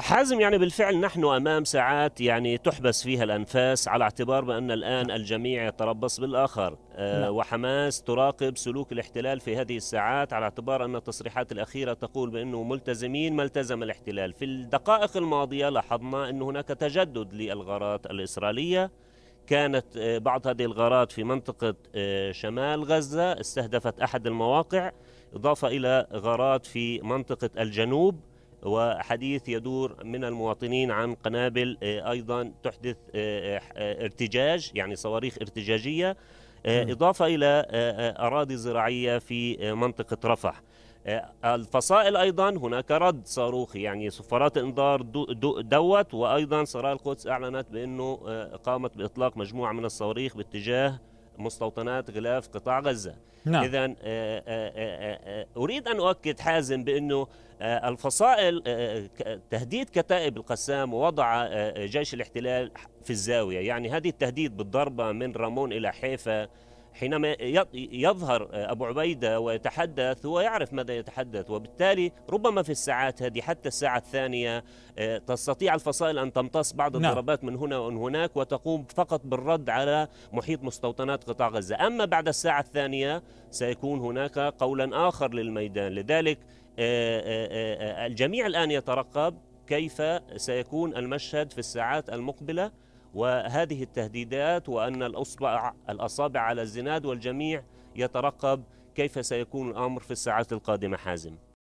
حازم يعني بالفعل نحن امام ساعات يعني تحبس فيها الانفاس على اعتبار بان الان الجميع يتربص بالاخر آه، نعم. وحماس تراقب سلوك الاحتلال في هذه الساعات على اعتبار ان التصريحات الاخيره تقول بانه ملتزمين ما التزم الاحتلال في الدقائق الماضيه لاحظنا ان هناك تجدد للغارات الاسرائيليه كانت آه، بعض هذه الغارات في منطقه آه، شمال غزه استهدفت احد المواقع اضافه الى غارات في منطقه الجنوب وحديث يدور من المواطنين عن قنابل آه، ايضا تحدث آه، آه، ارتجاج يعني صواريخ ارتجاجيه اضافه الى اراضي زراعيه في منطقه رفح الفصائل ايضا هناك رد صاروخي يعني صفارات انذار دوت وايضا سرايا القدس اعلنت بانه قامت باطلاق مجموعه من الصواريخ باتجاه مستوطنات غلاف قطاع غزه نعم. اذا اريد ان اؤكد حازم بانه آه، الفصائل آه، آه، تهديد كتائب القسام ووضع جيش الاحتلال في الزاوية يعني هذه التهديد بالضربة من رامون إلى حيفا حينما يظهر أبو عبيدة ويتحدث هو يعرف ماذا يتحدث وبالتالي ربما في الساعات هذه حتى الساعة الثانية تستطيع الفصائل أن تمتص بعض نعم. الضربات من هنا ومن هناك وتقوم فقط بالرد على محيط مستوطنات قطاع غزة أما بعد الساعة الثانية سيكون هناك قولا آخر للميدان لذلك آه، آه، آه، الجميع الآن يترقب كيف سيكون المشهد في الساعات المقبلة وهذه التهديدات وأن الأصبع الأصابع على الزناد والجميع يترقب كيف سيكون الأمر في الساعات القادمة حازم